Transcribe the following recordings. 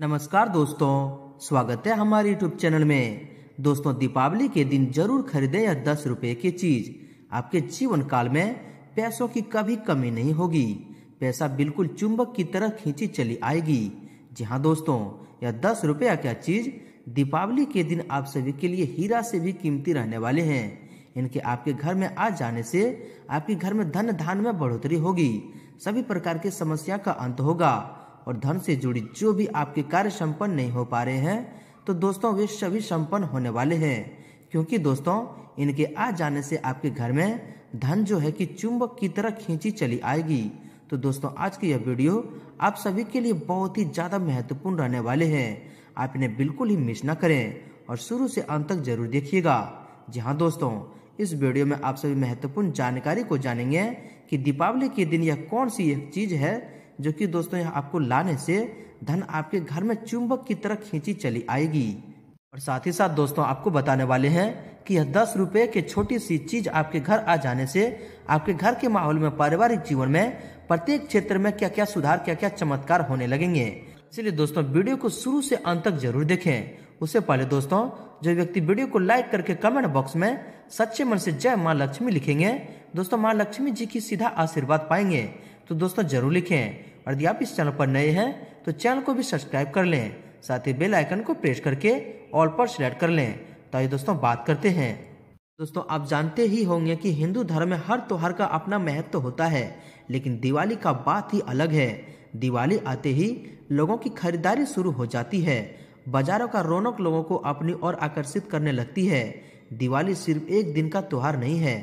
नमस्कार दोस्तों स्वागत है हमारे यूट्यूब चैनल में दोस्तों दीपावली के दिन जरूर खरीदें या दस रुपए की चीज आपके जीवन काल में पैसों की कभी कमी नहीं होगी पैसा बिल्कुल चुंबक की तरह खींची चली आएगी जी हाँ दोस्तों यह दस रुपया क्या चीज दीपावली के दिन आप सभी के लिए हीरा से भी कीमती रहने वाले हैं इनके आपके घर में आ जाने से आपके घर में धन धान में बढ़ोतरी होगी सभी प्रकार की समस्या का अंत होगा और धन से जुड़ी जो भी आपके कार्य संपन्न नहीं हो पा रहे हैं तो दोस्तों वे सभी संपन्न होने वाले हैं क्योंकि दोस्तों इनके आ जाने से आपके घर में धन जो है कि चुंबक की तरह खींची चली आएगी तो दोस्तों आज की यह वीडियो आप सभी के लिए बहुत ही ज़्यादा महत्वपूर्ण रहने वाले हैं आप इन्हें बिल्कुल ही मिस ना करें और शुरू से अंत तक जरूर देखिएगा जी हाँ दोस्तों इस वीडियो में आप सभी महत्वपूर्ण जानकारी को जानेंगे कि दीपावली के दिन यह कौन सी एक चीज़ है जो कि दोस्तों यहाँ आपको लाने से धन आपके घर में चुंबक की तरह खींची चली आएगी और साथ ही साथ दोस्तों आपको बताने वाले हैं कि यह दस रुपए की छोटी सी चीज आपके घर आ जाने से आपके घर के माहौल में पारिवारिक जीवन में प्रत्येक क्षेत्र में क्या क्या सुधार क्या क्या चमत्कार होने लगेंगे इसलिए दोस्तों वीडियो को शुरू से अंत तक जरूर देखें उससे पहले दोस्तों जो व्यक्ति वीडियो को लाइक करके कमेंट बॉक्स में सच्चे मन से जय माँ लक्ष्मी लिखेंगे दोस्तों माँ लक्ष्मी जी की सीधा आशीर्वाद पाएंगे तो दोस्तों जरूर लिखें और यदि आप इस चैनल पर नए हैं तो चैनल को भी सब्सक्राइब कर लें साथ ही बेल आइकन को प्रेस करके ऑल पर सिलेक्ट कर लें तो ये दोस्तों बात करते हैं दोस्तों आप जानते ही होंगे कि हिंदू धर्म में हर त्योहार का अपना महत्व तो होता है लेकिन दिवाली का बात ही अलग है दिवाली आते ही लोगों की खरीदारी शुरू हो जाती है बाजारों का रौनक लोगों को अपनी ओर आकर्षित करने लगती है दिवाली सिर्फ एक दिन का त्यौहार नहीं है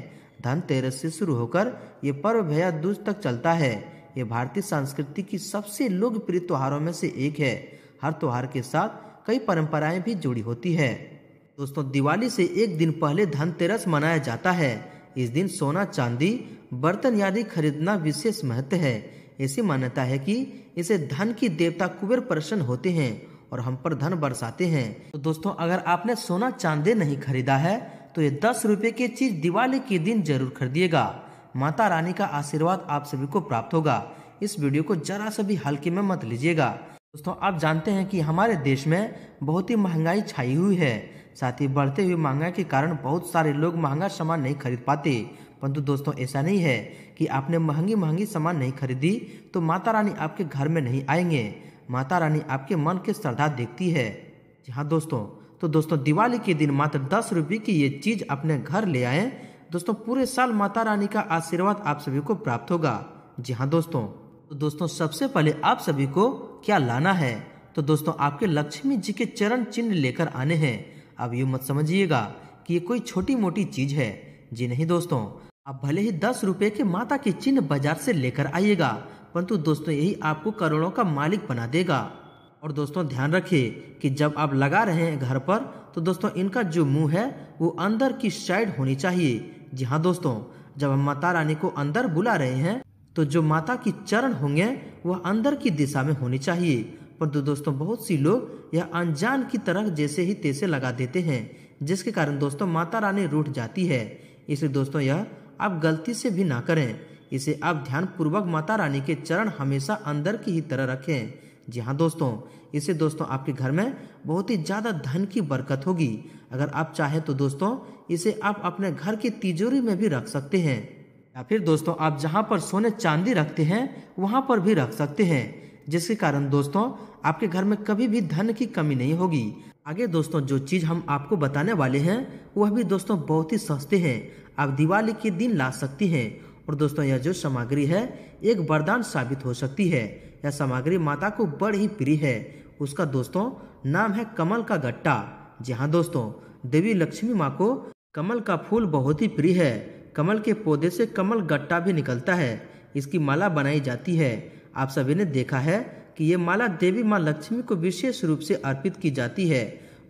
धनतेरस से शुरू होकर ये पर्व भैया दूज तक चलता है ये भारतीय संस्कृति की सबसे लोकप्रिय त्योहारों में से एक है हर त्योहार के साथ कई परंपराएं भी जुड़ी होती है दोस्तों दिवाली से एक दिन पहले धनतेरस मनाया जाता है इस दिन सोना चांदी बर्तन आदि खरीदना विशेष महत्व है ऐसी मान्यता है कि इसे धन की देवता कुबेर प्रसन्न होते हैं और हम पर धन बरसाते हैं तो दोस्तों अगर आपने सोना चांदी नहीं खरीदा है तो ये दस रुपये की चीज़ दिवाली के दिन जरूर खरीदिएगा माता रानी का आशीर्वाद आप सभी को प्राप्त होगा इस वीडियो को जरा सा भी हल्के में मत लीजिएगा दोस्तों आप जानते हैं कि हमारे देश में बहुत ही महंगाई छाई हुई है साथ ही बढ़ते हुए महंगाई के कारण बहुत सारे लोग महंगा सामान नहीं खरीद पाते परंतु दोस्तों ऐसा नहीं है कि आपने महंगी महंगी सामान नहीं खरीदी तो माता रानी आपके घर में नहीं आएंगे माता रानी आपके मन के श्रद्धा देखती है जी हाँ दोस्तों तो दोस्तों दिवाली के दिन मात्र दस रुपये की ये चीज़ अपने घर ले आए दोस्तों पूरे साल माता रानी का आशीर्वाद आप सभी को प्राप्त होगा जी हाँ दोस्तों तो दोस्तों सबसे पहले आप सभी को क्या लाना है तो दोस्तों आपके लक्ष्मी जी के चरण चिन्ह लेकर आने हैं अब ये मत समझिएगा कि ये कोई छोटी मोटी चीज है जी नहीं दोस्तों आप भले ही दस रुपए के माता के चिन्ह बाजार से लेकर आइएगा परंतु दोस्तों यही आपको करोड़ों का मालिक बना देगा और दोस्तों ध्यान रखिए कि जब आप लगा रहे हैं घर पर तो दोस्तों इनका जो मुंह है वो अंदर की साइड होनी चाहिए जी हाँ दोस्तों जब हम माता रानी को अंदर बुला रहे हैं तो जो माता की चरण होंगे वह अंदर की दिशा में होनी चाहिए परंतु तो दोस्तों बहुत सी लोग यह अनजान की तरह जैसे ही तैसे लगा देते हैं जिसके कारण दोस्तों माता रानी रूठ जाती है इसलिए दोस्तों यह आप गलती से भी ना करें इसे आप ध्यानपूर्वक माता रानी के चरण हमेशा अंदर की ही तरह रखें जी हाँ दोस्तों इससे दोस्तों आपके घर में बहुत ही ज़्यादा धन की बरकत होगी अगर आप चाहें तो दोस्तों इसे आप अपने घर की तिजोरी में भी रख सकते हैं या फिर दोस्तों आप जहाँ पर सोने चांदी रखते हैं वहाँ पर भी रख सकते हैं जिसके कारण दोस्तों आपके घर में कभी भी धन की कमी नहीं होगी आगे दोस्तों जो चीज़ हम आपको बताने वाले हैं वह भी दोस्तों बहुत ही सस्ते हैं आप दिवाली के दिन ला सकती हैं और दोस्तों यह जो सामग्री है एक वरदान साबित हो सकती है यह सामग्री माता को बड़ी ही प्रिय है उसका दोस्तों नाम है कमल का गट्टा जी हाँ दोस्तों देवी लक्ष्मी माँ को कमल का फूल बहुत ही प्रिय है कमल के पौधे से कमल गट्टा भी निकलता है इसकी माला बनाई जाती है आप सभी ने देखा है कि ये माला देवी माँ लक्ष्मी को विशेष रूप से अर्पित की जाती है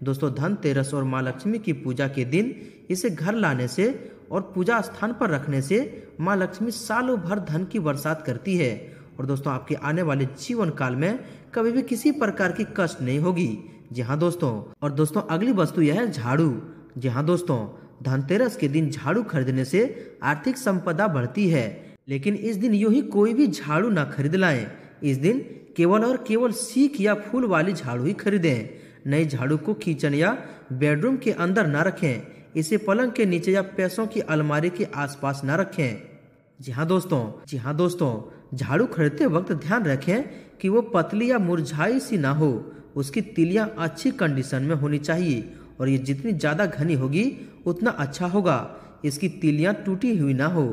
दोस्तों धनतेरस और माँ लक्ष्मी की पूजा के दिन इसे घर लाने से और पूजा स्थान पर रखने से माँ लक्ष्मी सालों भर धन की बरसात करती है और दोस्तों आपके आने वाले जीवन काल में कभी भी किसी प्रकार की कष्ट नहीं होगी जी हाँ दोस्तों और दोस्तों अगली वस्तु यह है झाड़ू जी हाँ दोस्तों धनतेरस के दिन झाड़ू खरीदने से आर्थिक संपदा बढ़ती है लेकिन इस दिन यू ही कोई भी झाड़ू ना खरीद लाए इस दिन केवल और केवल सीख या फूल वाली झाड़ू ही खरीदें नए झाड़ू को किचन या बेडरूम के अंदर न रखें इसे पलंग के नीचे या पैसों की अलमारी के आसपास न रखें जी हाँ दोस्तों जी हाँ दोस्तों झाड़ू खरीदते वक्त ध्यान रखें कि वो पतली या मुरझाई सी ना हो उसकी तिलिया अच्छी कंडीशन में होनी चाहिए और ये जितनी ज़्यादा घनी होगी उतना अच्छा होगा इसकी तिलियाँ टूटी हुई ना हो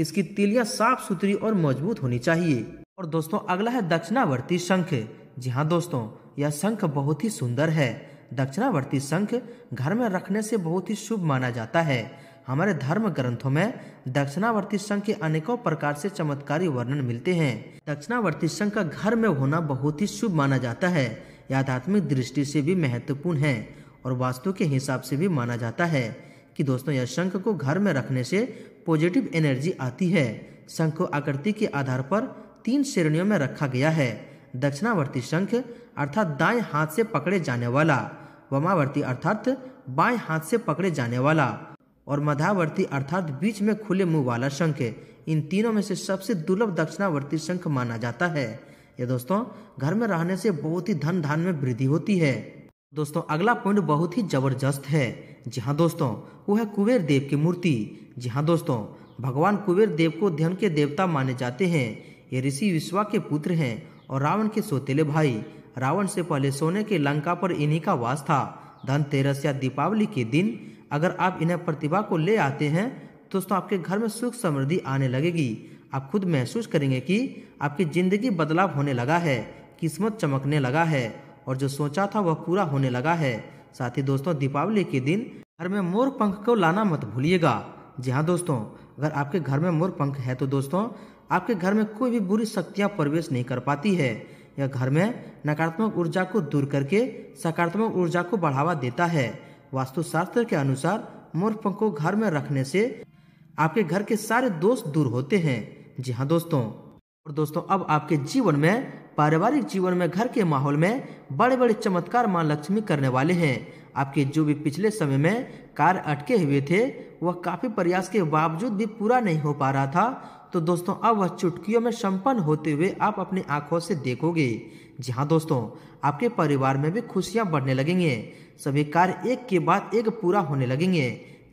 इसकी तिलियाँ साफ सुथरी और मजबूत होनी चाहिए और दोस्तों अगला है दक्षिणावर्ती शंख जी हाँ दोस्तों यह शंख बहुत ही सुंदर है दक्षिणावर्ती शंख घर में रखने से बहुत ही शुभ माना जाता है हमारे धर्म ग्रंथों में दक्षिणावर्ती संघ के अनेकों प्रकार से चमत्कारी वर्णन मिलते हैं दक्षिणावर्ती संघ का घर में होना बहुत ही शुभ माना जाता है यह आध्यात्मिक दृष्टि से भी महत्वपूर्ण है और वास्तु के हिसाब से भी माना जाता है कि दोस्तों यह शंख को घर में रखने से पॉजिटिव एनर्जी आती है शंख को आकृति के आधार पर तीन श्रेणियों में रखा गया है दक्षिणावर्ती शंख अर्थात दाएं हाथ से पकड़े जाने वाला वमावर्ती अर्थात बाएं हाथ से पकड़े जाने वाला और मधावर्ती अर्थात बीच में खुले मुंह वाला शंख इन तीनों में से सबसे दुर्लभ दक्षिणावर्ती शंख माना जाता है ये दोस्तों घर में रहने से बहुत ही धन धान में वृद्धि होती है दोस्तों अगला पॉइंट बहुत ही जबरदस्त है जी हाँ दोस्तों वो है कुबेर देव की मूर्ति जी हाँ दोस्तों भगवान कुबेर देव को ध्यान के देवता माने जाते हैं ये ऋषि विश्वा के पुत्र हैं और रावण के सोतेले भाई रावण से पहले सोने के लंका पर इन्हीं का वास था धनतेरस या दीपावली के दिन अगर आप इन्हें प्रतिभा को ले आते हैं तो दोस्तों आपके घर में सुख समृद्धि आने लगेगी आप खुद महसूस करेंगे कि आपकी ज़िंदगी बदलाव होने लगा है किस्मत चमकने लगा है और जो सोचा था वह पूरा होने लगा है साथ ही दोस्तों दीपावली के दिन घर में मोर पंख को लाना मत भूलिएगा जी हाँ दोस्तों अगर आपके घर में मोर पंख है तो दोस्तों आपके घर में कोई भी बुरी शक्तियाँ प्रवेश नहीं कर पाती है यह घर में नकारात्मक ऊर्जा को दूर करके सकारात्मक ऊर्जा को बढ़ावा देता है वास्तुशास्त्र के अनुसार मूर्ख को घर में रखने से आपके घर के सारे दोष दूर होते हैं जी हाँ दोस्तों और दोस्तों अब आपके जीवन में पारिवारिक जीवन में घर के माहौल में बड़े बड़े चमत्कार माँ लक्ष्मी करने वाले हैं आपके जो भी पिछले समय में कार्य अटके हुए थे वह काफ़ी प्रयास के बावजूद भी पूरा नहीं हो पा रहा था तो दोस्तों अब वह चुटकियों में संपन्न होते हुए आप अपनी आंखों से देखोगे जी हाँ दोस्तों आपके परिवार में भी खुशियाँ बढ़ने लगेंगे सभी कार्य एक के बाद एक पूरा होने लगेंगे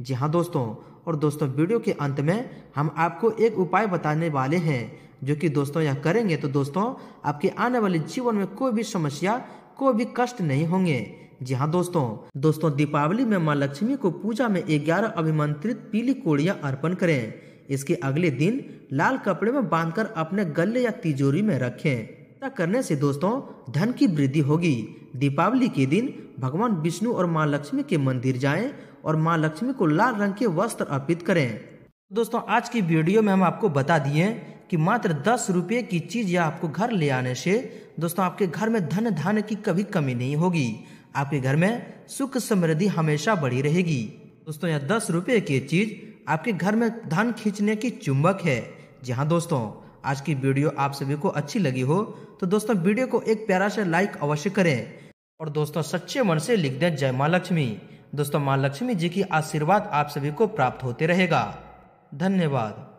जी हाँ दोस्तों और दोस्तों वीडियो के अंत में हम आपको एक उपाय बताने वाले हैं जो कि दोस्तों यह करेंगे तो दोस्तों आपके आने वाले जीवन में कोई भी समस्या कोई भी कष्ट नहीं होंगे जी हाँ दोस्तों दोस्तों दीपावली में माँ लक्ष्मी को पूजा में ग्यारह अभिमंत्रित पीली कोड़ियाँ अर्पण करें इसके अगले दिन लाल कपड़े में बांधकर अपने गले या तिजोरी में रखें ऐसा करने से दोस्तों धन की वृद्धि होगी दीपावली के दिन भगवान विष्णु और माँ लक्ष्मी के मंदिर जाएं और माँ लक्ष्मी को लाल रंग के वस्त्र अर्पित करें दोस्तों आज की वीडियो में हम आपको बता दिए कि मात्र दस रुपये की चीज़ या आपको घर ले आने से दोस्तों आपके घर में धन धान की कभी कमी नहीं होगी आपके घर में सुख समृद्धि हमेशा बढ़ी रहेगी दोस्तों यह दस रुपये की चीज़ आपके घर में धान खींचने की चुंबक है जी हाँ दोस्तों आज की वीडियो आप सभी को अच्छी लगी हो तो दोस्तों वीडियो को एक प्यारा से लाइक अवश्य करें और दोस्तों सच्चे मन से लिख दें जय माँ लक्ष्मी दोस्तों माँ लक्ष्मी जी की आशीर्वाद आप सभी को प्राप्त होते रहेगा धन्यवाद